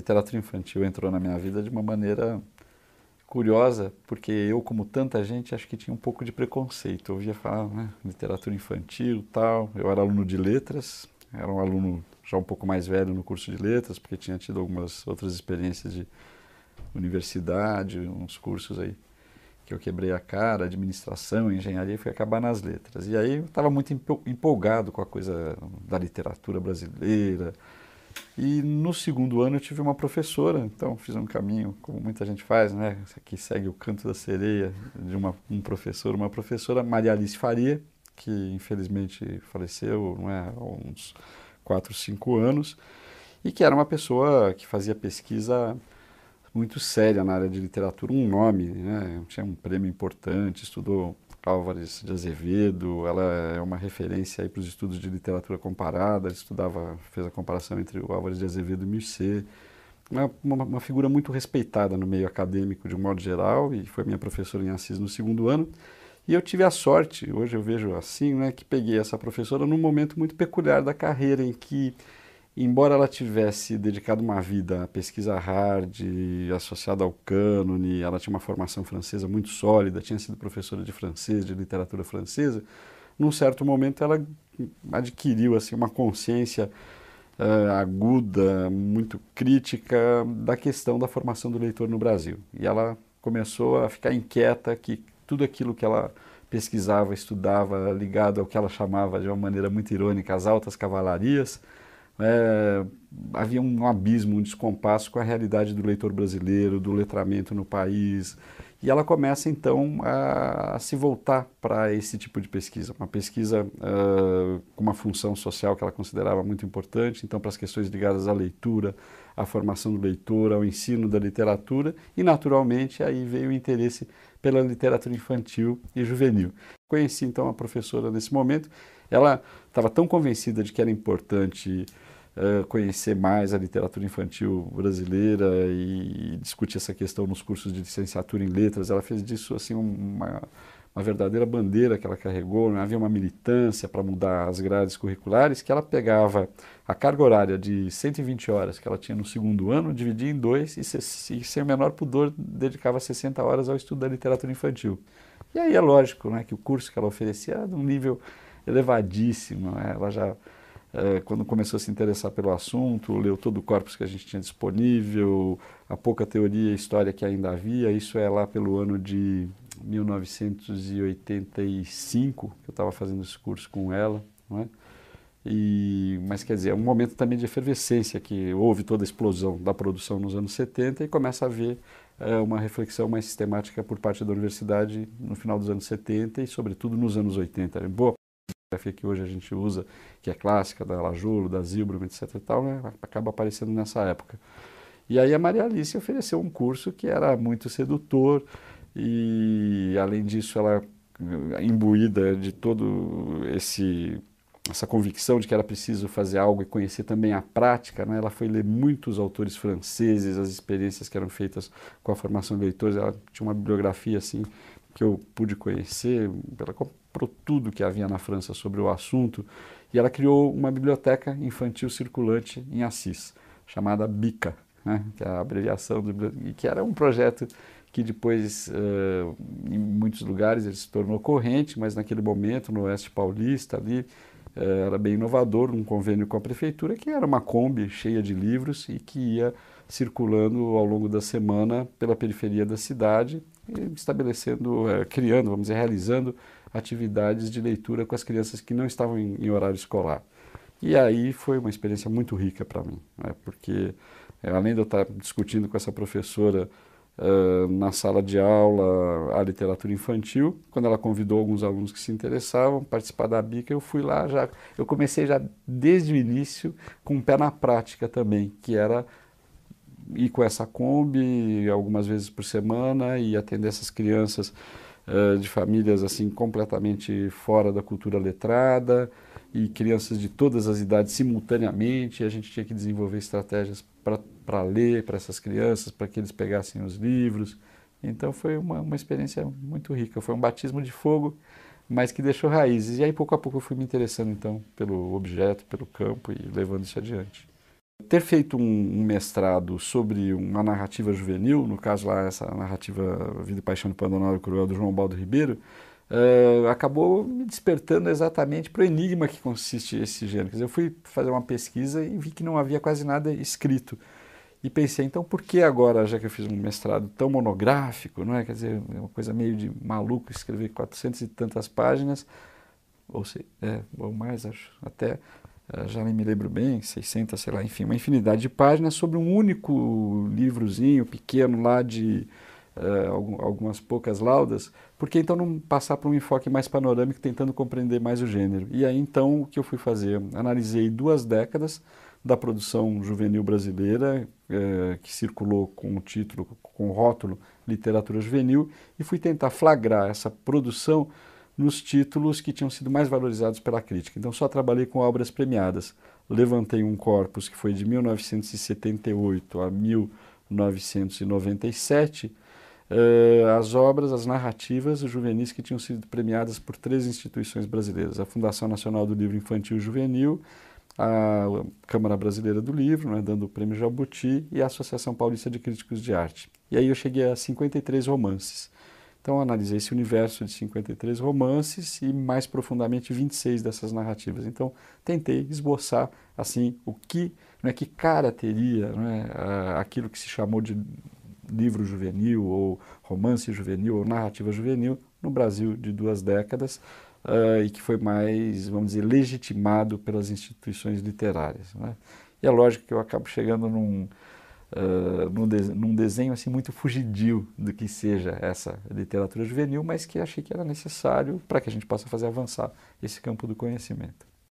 literatura infantil entrou na minha vida de uma maneira curiosa, porque eu, como tanta gente, acho que tinha um pouco de preconceito. Eu ouvia falar, né, literatura infantil, tal. Eu era aluno de letras, era um aluno já um pouco mais velho no curso de letras, porque tinha tido algumas outras experiências de universidade, uns cursos aí que eu quebrei a cara, administração, engenharia, fui acabar nas letras. E aí eu estava muito empolgado com a coisa da literatura brasileira, e no segundo ano eu tive uma professora, então fiz um caminho, como muita gente faz, né? Que segue o canto da sereia de uma, um professor, uma professora, Maria Alice Faria, que infelizmente faleceu não é, há uns 4, 5 anos, e que era uma pessoa que fazia pesquisa muito séria na área de literatura, um nome, né? Tinha um prêmio importante, estudou Álvares de Azevedo, ela é uma referência para os estudos de literatura comparada, estudava, fez a comparação entre o Álvares de Azevedo e Mircea, uma, uma, uma, figura muito respeitada no meio acadêmico de um modo geral e foi minha professora em Assis no segundo ano. E eu tive a sorte, hoje eu vejo assim, né, que peguei essa professora num momento muito peculiar da carreira em que embora ela tivesse dedicado uma vida à pesquisa hard, associada ao cânone, ela tinha uma formação francesa muito sólida, tinha sido professora de francês, de literatura francesa, num certo momento ela adquiriu assim uma consciência uh, aguda, muito crítica da questão da formação do leitor no Brasil. E ela começou a ficar inquieta que tudo aquilo que ela pesquisava, estudava, ligado ao que ela chamava de uma maneira muito irônica as altas cavalarias, é, havia um abismo, um descompasso com a realidade do leitor brasileiro, do letramento no país. E ela começa então a, a se voltar para esse tipo de pesquisa, uma pesquisa uh, com uma função social que ela considerava muito importante, então para as questões ligadas à leitura, à formação do leitor, ao ensino da literatura, e naturalmente aí veio o interesse pela literatura infantil e juvenil. Conheci então a professora nesse momento, ela estava tão convencida de que era importante conhecer mais a literatura infantil brasileira e discutir essa questão nos cursos de licenciatura em letras. Ela fez disso assim uma, uma verdadeira bandeira que ela carregou. Né? Havia uma militância para mudar as grades curriculares que ela pegava a carga horária de 120 horas que ela tinha no segundo ano, dividia em dois e, se, e sem o menor pudor dedicava 60 horas ao estudo da literatura infantil. E aí é lógico né, que o curso que ela oferecia era de um nível elevadíssimo. Né? Ela já é, quando começou a se interessar pelo assunto, leu todo o corpus que a gente tinha disponível, a pouca teoria e história que ainda havia. Isso é lá pelo ano de 1985, que eu estava fazendo esse curso com ela. Não é? e, mas quer dizer, é um momento também de efervescência, que houve toda a explosão da produção nos anos 70 e começa a haver é, uma reflexão mais sistemática por parte da universidade no final dos anos 70 e, sobretudo, nos anos 80. Né? Boa que hoje a gente usa, que é clássica, da Lajulo, da Zilbrum, etc e tal, né? acaba aparecendo nessa época. E aí a Maria Alice ofereceu um curso que era muito sedutor e, além disso, ela eh, imbuída de todo esse essa convicção de que era preciso fazer algo e conhecer também a prática, né? ela foi ler muitos autores franceses, as experiências que eram feitas com a formação de leitores, ela tinha uma bibliografia assim que eu pude conhecer, ela comprou tudo que havia na França sobre o assunto e ela criou uma biblioteca infantil circulante em Assis, chamada BICA, né, que é a abreviação, do, que era um projeto que depois, uh, em muitos lugares, ele se tornou corrente, mas naquele momento, no Oeste Paulista, ali, eh, era bem inovador, um convênio com a prefeitura, que era uma Kombi cheia de livros e que ia circulando ao longo da semana pela periferia da cidade, estabelecendo, eh, criando, vamos dizer, realizando atividades de leitura com as crianças que não estavam em, em horário escolar. E aí foi uma experiência muito rica para mim, né? porque eh, além de eu estar discutindo com essa professora na sala de aula a literatura infantil. Quando ela convidou alguns alunos que se interessavam participar da bica, eu fui lá já. Eu comecei já desde o início com um pé na prática também, que era ir com essa Kombi algumas vezes por semana e atender essas crianças uh, de famílias assim completamente fora da cultura letrada e crianças de todas as idades simultaneamente. a gente tinha que desenvolver estratégias para ler para essas crianças, para que eles pegassem os livros. Então foi uma, uma experiência muito rica. Foi um batismo de fogo, mas que deixou raízes. E aí, pouco a pouco, eu fui me interessando então pelo objeto, pelo campo e levando isso adiante. Ter feito um, um mestrado sobre uma narrativa juvenil, no caso lá, essa narrativa Vida e Paixão do Pandonal Cruel, do João Baldo Ribeiro, uh, acabou me despertando exatamente para o enigma que consiste esse gênero. Dizer, eu fui fazer uma pesquisa e vi que não havia quase nada escrito. E pensei, então, por que agora, já que eu fiz um mestrado tão monográfico, não é? Quer dizer, é uma coisa meio de maluco escrever 400 e tantas páginas, ou, se, é, ou mais, acho, até, já nem me lembro bem, 600, sei lá, enfim, uma infinidade de páginas sobre um único livrozinho pequeno lá de uh, algumas poucas laudas, porque então não passar para um enfoque mais panorâmico, tentando compreender mais o gênero. E aí então o que eu fui fazer? Analisei duas décadas da produção juvenil brasileira, uh, que circulou com o título, com o rótulo Literatura Juvenil, e fui tentar flagrar essa produção nos títulos que tinham sido mais valorizados pela crítica. Então só trabalhei com obras premiadas. Levantei um corpus que foi de 1978 a 1978, 1997, eh, as obras, as narrativas juvenis que tinham sido premiadas por três instituições brasileiras: a Fundação Nacional do Livro Infantil e Juvenil, a Câmara Brasileira do Livro, né, dando o Prêmio Jabuti, e a Associação Paulista de Críticos de Arte. E aí eu cheguei a 53 romances. Então, eu analisei esse universo de 53 romances e, mais profundamente, 26 dessas narrativas. Então, tentei esboçar, assim, o que, né, que cara teria né, aquilo que se chamou de livro juvenil ou romance juvenil ou narrativa juvenil no Brasil de duas décadas uh, e que foi mais, vamos dizer, legitimado pelas instituições literárias. Né? E é lógico que eu acabo chegando num num, de, num, desenho assim muito fugidio do que seja essa literatura juvenil, mas que achei que era necessário para que a gente possa fazer avançar esse campo do conhecimento.